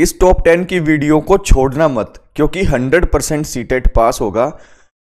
इस top ten की video को छोड़ना मत क्योंकि हंड्रेड परसेंट सी पास होगा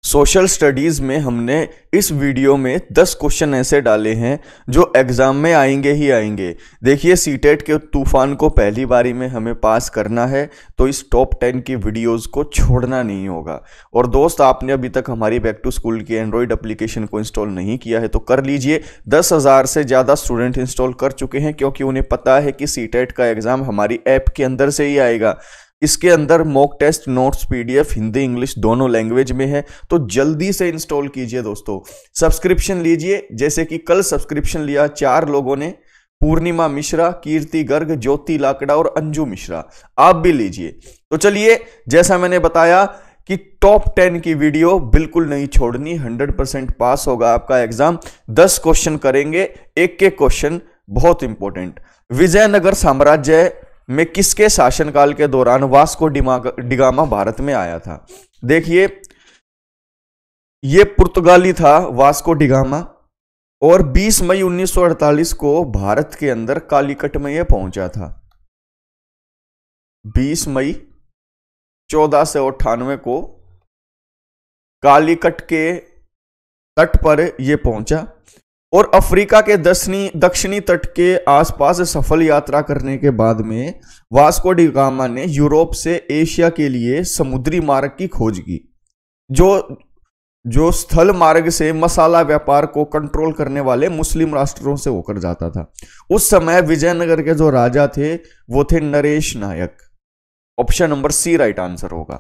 सोशल स्टडीज़ में हमने इस वीडियो में 10 क्वेश्चन ऐसे डाले हैं जो एग्ज़ाम में आएंगे ही आएंगे देखिए सी टेट e के तूफ़ान को पहली बारी में हमें पास करना है तो इस टॉप 10 की वीडियोस को छोड़ना नहीं होगा और दोस्त आपने अभी तक हमारी बैक टू स्कूल की एंड्रॉयड एप्लीकेशन को इंस्टॉल नहीं किया है तो कर लीजिए दस हज़ार से ज़्यादा स्टूडेंट इंस्टॉल कर चुके हैं क्योंकि उन्हें पता है कि सी टेट e का एग्ज़ाम हमारी ऐप के अंदर से ही आएगा इसके अंदर mock test notes PDF Hindi English दोनों लैंग्वेज में है तो जल्दी से इंस्टॉल कीजिए दोस्तों सब्सक्रिप्शन लीजिए जैसे कि कल सब्सक्रिप्शन लिया चार लोगों ने पूर्णिमा मिश्रा कीर्ति गर्ग ज्योति लाकड़ा और अंजू मिश्रा आप भी लीजिए तो चलिए जैसा मैंने बताया कि टॉप टेन की वीडियो बिल्कुल नहीं छोड़नी हंड्रेड परसेंट पास होगा आपका एग्जाम दस क्वेश्चन करेंगे एक एक क्वेश्चन बहुत इंपॉर्टेंट विजयनगर साम्राज्य में किसके शासनकाल के दौरान वास्को डिगामा भारत में आया था देखिए यह पुर्तगाली था वास्को डिगामा और 20 मई 1948 को भारत के अंदर कालीकट में यह पहुंचा था 20 मई चौदह सौ अट्ठानवे को कालीकट के तट पर यह पहुंचा और अफ्रीका के दक्षिणी दक्षिणी तट के आसपास सफल यात्रा करने के बाद में वास्को डिगामा ने यूरोप से एशिया के लिए समुद्री मार्ग की खोज की जो जो स्थल मार्ग से मसाला व्यापार को कंट्रोल करने वाले मुस्लिम राष्ट्रों से होकर जाता था उस समय विजयनगर के जो राजा थे वो थे Naresh Nayak option number C right answer होगा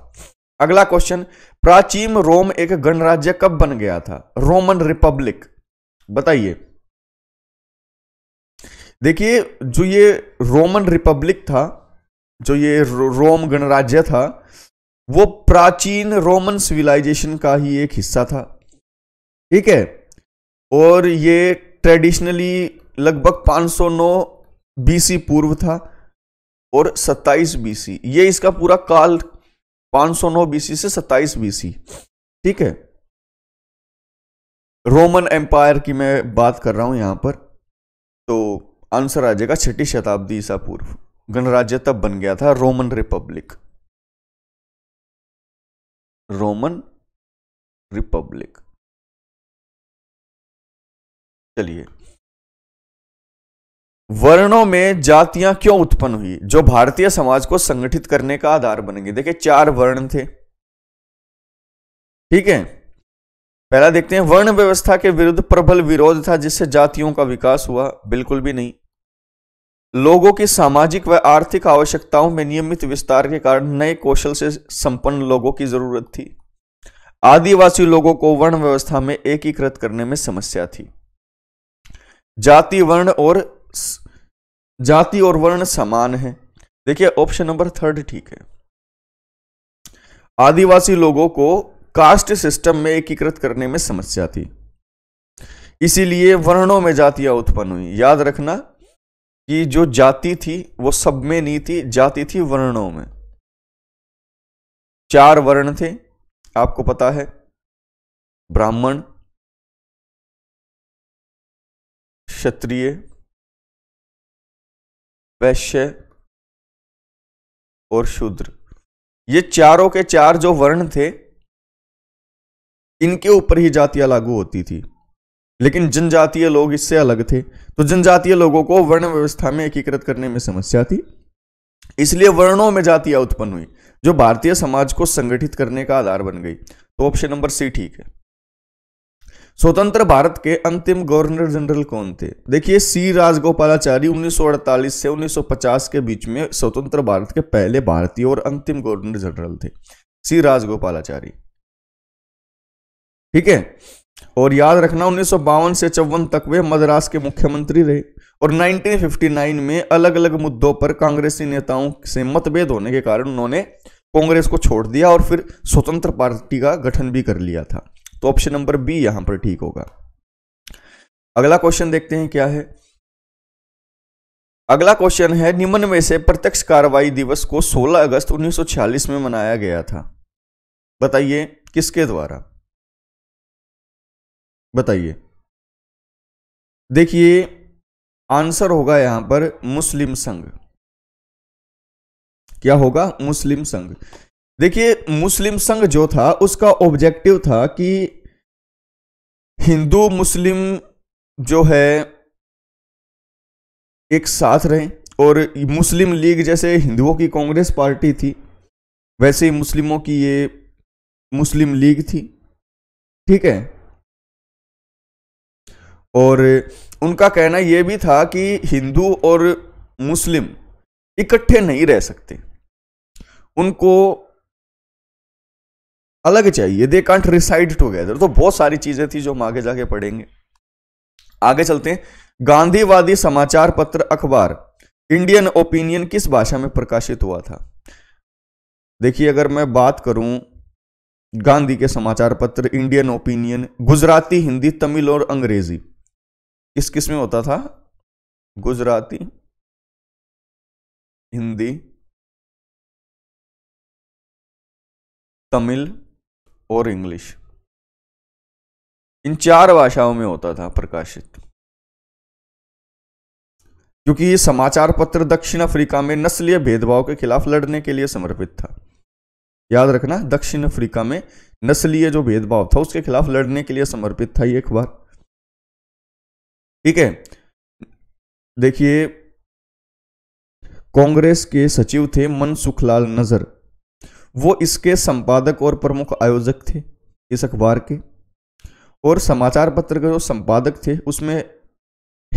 अगला क्वेश्चन प्राचीन रोम एक गणराज्य कब बन गया था रोमन रिपब्लिक बताइए देखिए जो ये रोमन रिपब्लिक था जो ये रोम गणराज्य था वो प्राचीन रोमन सिविलाइजेशन का ही एक हिस्सा था ठीक है और ये ट्रेडिशनली लगभग 509 बीसी पूर्व था और 27 बीसी ये इसका पूरा काल 509 बीसी से 27 बीसी ठीक है रोमन एम्पायर की मैं बात कर रहा हूँ यहाँ पर तो आंसर आ जाएगा छठी शताब्दी ईसा पूर्व गणराज्य तब बन गया था रोमन रिपब्लिक रोमन रिपब्लिक चलिए वर्णों में जातियां क्यों उत्पन्न हुई जो भारतीय समाज को संगठित करने का आधार बनेंगे देखिए चार वर्ण थे ठीक है पहला देखते हैं वर्ण व्यवस्था के विरुद्ध प्रबल विरोध था जिससे जातियों का विकास हुआ बिल्कुल भी नहीं लोगों की सामाजिक व आर्थिक आवश्यकताओं में नियमित विस्तार के कारण नए कौशल से संपन्न लोगों की जरूरत थी आदिवासी लोगों को वर्ण व्यवस्था में एकीकृत करने में समस्या थी जाति वर्ण और जाति और वर्ण समान है देखिए ऑप्शन नंबर थर्ड ठीक है आदिवासी लोगों को कास्ट सिस्टम में एकीकृत करने में समस्या थी इसीलिए वर्णों में जातियां उत्पन्न हुई याद रखना कि जो जाति थी वो सब में नहीं थी जाति थी वर्णों में चार वर्ण थे आपको पता है ब्राह्मण क्षत्रिय वैश्य और शूद्र ये चारों के चार जो वर्ण थे इनके ऊपर ही जातियां लागू होती थी लेकिन जनजातीय लोग इससे अलग थे तो जनजातीय लोगों को वर्ण व्यवस्था में एकीकृत करने में समस्या थी इसलिए वर्णों में जातियां उत्पन्न हुई जो भारतीय समाज को संगठित करने का आधार बन गई तो ऑप्शन नंबर सी ठीक है स्वतंत्र भारत के अंतिम गवर्नर जनरल कौन थे देखिए सी राजगोपालाचारी 1948 से 1950 के बीच में स्वतंत्र भारत के पहले भारतीय और अंतिम गवर्नर जनरल थे सी राजगोपालाचारी ठीक है और याद रखना उन्नीस से चौवन तक वे मद्रास के मुख्यमंत्री रहे और 1959 में अलग अलग मुद्दों पर कांग्रेसी नेताओं से मतभेद होने के कारण उन्होंने कांग्रेस को छोड़ दिया और फिर स्वतंत्र पार्टी का गठन भी कर लिया था तो ऑप्शन नंबर बी यहां पर ठीक होगा अगला क्वेश्चन देखते हैं क्या है अगला क्वेश्चन है निम्न में से प्रत्यक्ष कार्रवाई दिवस को 16 अगस्त 1946 में मनाया गया था बताइए किसके द्वारा बताइए देखिए आंसर होगा यहां पर मुस्लिम संघ क्या होगा मुस्लिम संघ देखिए मुस्लिम संघ जो था उसका ऑब्जेक्टिव था कि हिंदू मुस्लिम जो है एक साथ रहें और मुस्लिम लीग जैसे हिंदुओं की कांग्रेस पार्टी थी वैसे ही मुस्लिमों की ये मुस्लिम लीग थी ठीक है और उनका कहना यह भी था कि हिंदू और मुस्लिम इकट्ठे नहीं रह सकते उनको अलग चाहिए दे कांट रिसाइड टुगेदर तो बहुत सारी चीजें थी जो हम आगे जाके पढ़ेंगे आगे चलते हैं गांधीवादी समाचार पत्र अखबार इंडियन ओपिनियन किस भाषा में प्रकाशित हुआ था देखिए अगर मैं बात करूं गांधी के समाचार पत्र इंडियन ओपिनियन गुजराती हिंदी तमिल और अंग्रेजी किस किस में होता था गुजराती हिंदी तमिल और इंग्लिश इन चार भाषाओं में होता था प्रकाशित क्योंकि ये समाचार पत्र दक्षिण अफ्रीका में नस्लीय भेदभाव के खिलाफ लड़ने के लिए समर्पित था याद रखना दक्षिण अफ्रीका में नस्लीय जो भेदभाव था उसके खिलाफ लड़ने के लिए समर्पित था ये अखबार ठीक है देखिए कांग्रेस के सचिव थे मनसुखलाल नजर वो इसके संपादक और प्रमुख आयोजक थे इस अखबार के और समाचार पत्र के जो संपादक थे उसमें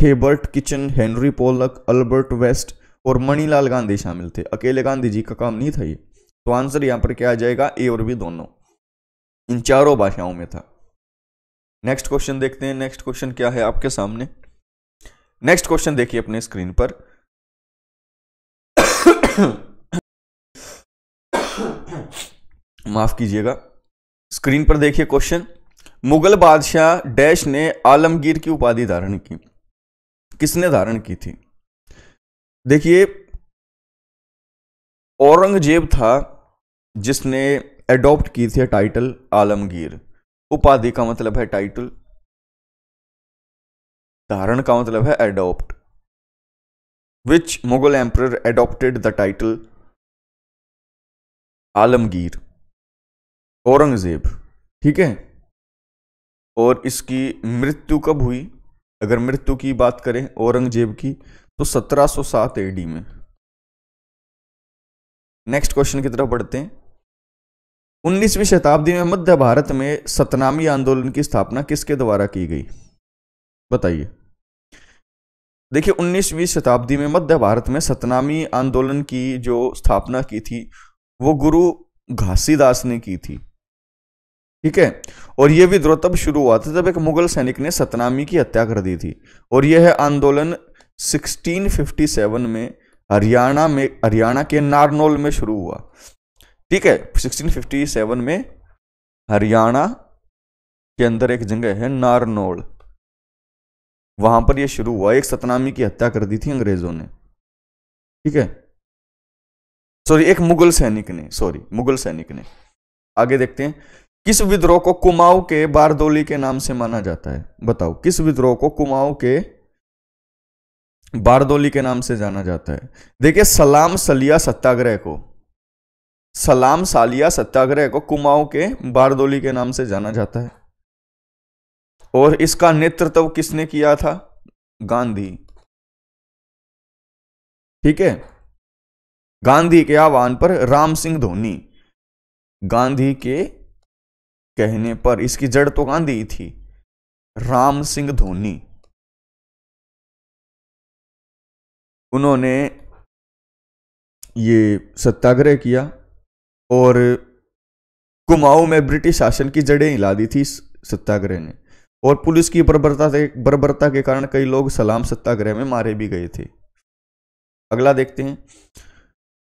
Herbert Kitchin Henry Polak Albert West और मणिलाल गांधी शामिल थे अकेले गांधी जी का काम नहीं था ये तो आंसर यहां पर क्या आ जाएगा ए और बी दोनों इन चारों भाषाओं में था नेक्स्ट क्वेश्चन देखते हैं नेक्स्ट क्वेश्चन क्या है आपके सामने नेक्स्ट क्वेश्चन देखिए अपने स्क्रीन पर माफ कीजिएगा स्क्रीन पर देखिए क्वेश्चन मुगल बादशाह डैश ने आलमगीर की उपाधि धारण की किसने धारण की थी देखिए औरंगजेब था जिसने एडॉप्ट की थी टाइटल आलमगीर उपाधि का मतलब है टाइटल धारण का मतलब है adopt which Mughal emperor adopted the title Alamgir Aurangzeb ठीक है और इसकी मृत्यु कब हुई अगर मृत्यु की बात करें औरंगजेब की तो 1707 एडी में नेक्स्ट क्वेश्चन की तरफ बढ़ते हैं 19वीं शताब्दी में मध्य भारत में सतनामी आंदोलन की स्थापना किसके द्वारा की गई बताइए देखिए 19वीं शताब्दी में मध्य भारत में सतनामी आंदोलन की जो स्थापना की थी वो गुरु घासीदास ने की थी ठीक है और यह विद्रोह तब शुरू हुआ था जब एक मुगल सैनिक ने सतनामी की हत्या कर दी थी और यह आंदोलन 1657 में हरियाणा में हरियाणा के नारनोल में शुरू हुआ ठीक है 1657 में हरियाणा के अंदर एक जगह है नारनोल वहां पर यह शुरू हुआ एक सतनामी की हत्या कर दी थी अंग्रेजों ने ठीक है सॉरी एक मुगल सैनिक ने सॉरी मुगल सैनिक ने आगे देखते हैं किस विद्रोह को कुमाऊं के बारदोली के नाम से माना जाता है बताओ किस विद्रोह को कुमाऊं के बारदोली के नाम से जाना जाता है देखिए सलाम सलिया सत्याग्रह को सलाम सालिया सत्याग्रह को कुमाऊं के बारदोली के नाम से जाना जाता है और इसका नेतृत्व किसने किया था गांधी ठीक है गांधी के आह्वान पर राम सिंह धोनी गांधी के कहने पर इसकी जड़ तो गांधी थी राम सिंह धोनी उन्होंने ये सत्याग्रह किया और कुमाऊं में ब्रिटिश शासन की जड़ें हिला दी थी सत्याग्रह ने और पुलिस की बर्बरता से बर्बरता के कारण कई लोग सलाम सत्याग्रह में मारे भी गए थे अगला देखते हैं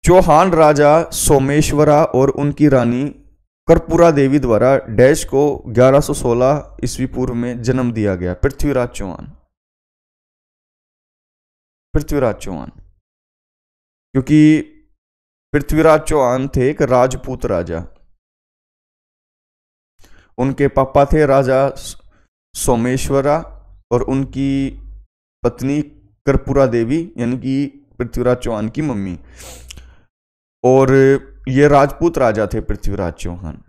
चौहान राजा सोमेश्वरा और उनकी रानी कर्पूरा देवी द्वारा डैश को 1116 ईस्वी पूर्व में जन्म दिया गया पृथ्वीराज चौहान पृथ्वीराज चौहान क्योंकि पृथ्वीराज चौहान थे एक राजपूत राजा उनके पापा थे राजा सोमेश्वरा और उनकी पत्नी कर्पूरा देवी यानी कि पृथ्वीराज चौहान की मम्मी और ये राजपूत राजा थे पृथ्वीराज चौहान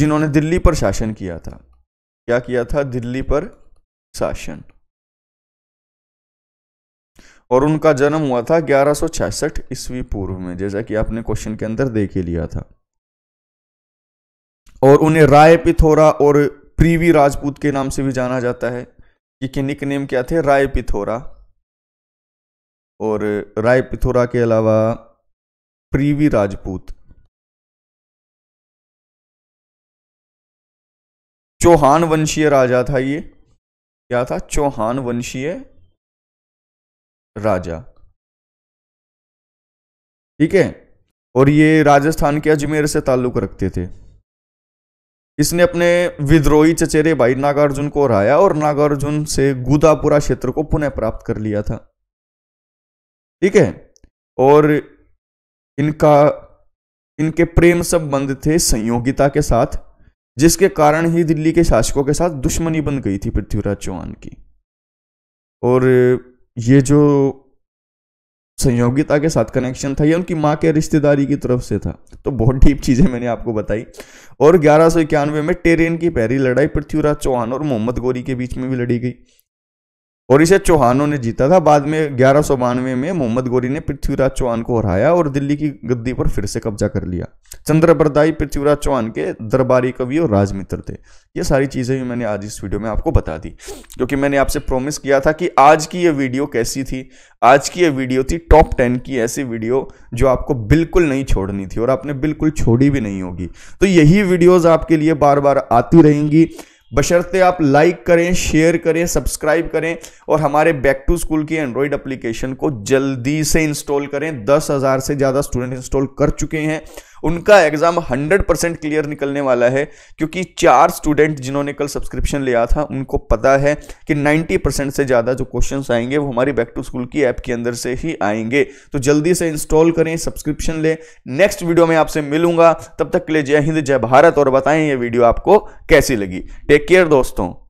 जिन्होंने दिल्ली पर शासन किया था क्या किया था दिल्ली पर शासन और उनका जन्म हुआ था 1166 ईस्वी पूर्व में जैसा कि आपने क्वेश्चन के अंदर देख ही लिया था और उन्हें राय पिथोरा और प्रीवी राजपूत के नाम से भी जाना जाता है कि निक नेम क्या थे राय पिथोरा और राय पिथोरा के अलावा प्रीवी राजपूत चौहान वंशीय राजा था ये क्या था चौहान वंशीय राजा ठीक है और ये राजस्थान के अजमेर से ताल्लुक रखते थे इसने अपने विद्रोही चचेरे भाई नागार्जुन को हराया और नागार्जुन से गुदापुरा क्षेत्र को पुनः प्राप्त कर लिया था ठीक है और इनका इनके प्रेम संबंध थे संयोगिता के साथ जिसके कारण ही दिल्ली के शासकों के साथ दुश्मनी बन गई थी पृथ्वीराज चौहान की और ये जो संयोगिता के साथ कनेक्शन था ये उनकी माँ के रिश्तेदारी की तरफ से था तो बहुत डीप चीज़ें मैंने आपको बताई और ग्यारह में टेरेन की पहली लड़ाई पृथ्वीराज चौहान और मोहम्मद गोरी के बीच में भी लड़ी गई और इसे चौहानों ने जीता था बाद में ग्यारह में मोहम्मद गोरी ने पृथ्वीराज चौहान को हराया और दिल्ली की गद्दी पर फिर से कब्जा कर लिया चंद्रप्रदाई पृथ्वीराज चौहान के दरबारी कवि और राजमित्र थे ये सारी चीज़ें भी मैंने आज इस वीडियो में आपको बता दी क्योंकि मैंने आपसे प्रॉमिस किया था कि आज की ये वीडियो कैसी थी आज की ये वीडियो थी टॉप टेन की ऐसी वीडियो जो आपको बिल्कुल नहीं छोड़नी थी और आपने बिल्कुल छोड़ी भी नहीं होगी तो यही वीडियोज़ आपके लिए बार बार आती रहेंगी बशर्ते आप लाइक करें शेयर करें सब्सक्राइब करें और हमारे बैक टू स्कूल की एंड्रॉयड एप्लीकेशन को जल्दी से इंस्टॉल करें दस हज़ार से ज़्यादा स्टूडेंट इंस्टॉल कर चुके हैं उनका एग्ज़ाम 100 परसेंट क्लियर निकलने वाला है क्योंकि चार स्टूडेंट जिन्होंने कल सब्सक्रिप्शन लिया था उनको पता है कि 90 परसेंट से ज़्यादा जो क्वेश्चन आएंगे वो हमारी बैक टू स्कूल की ऐप के अंदर से ही आएंगे तो जल्दी से इंस्टॉल करें सब्सक्रिप्शन लें नेक्स्ट वीडियो में आपसे मिलूंगा तब तक के लिए जय हिंद जय भारत और बताएं ये वीडियो आपको कैसी लगी टेक केयर दोस्तों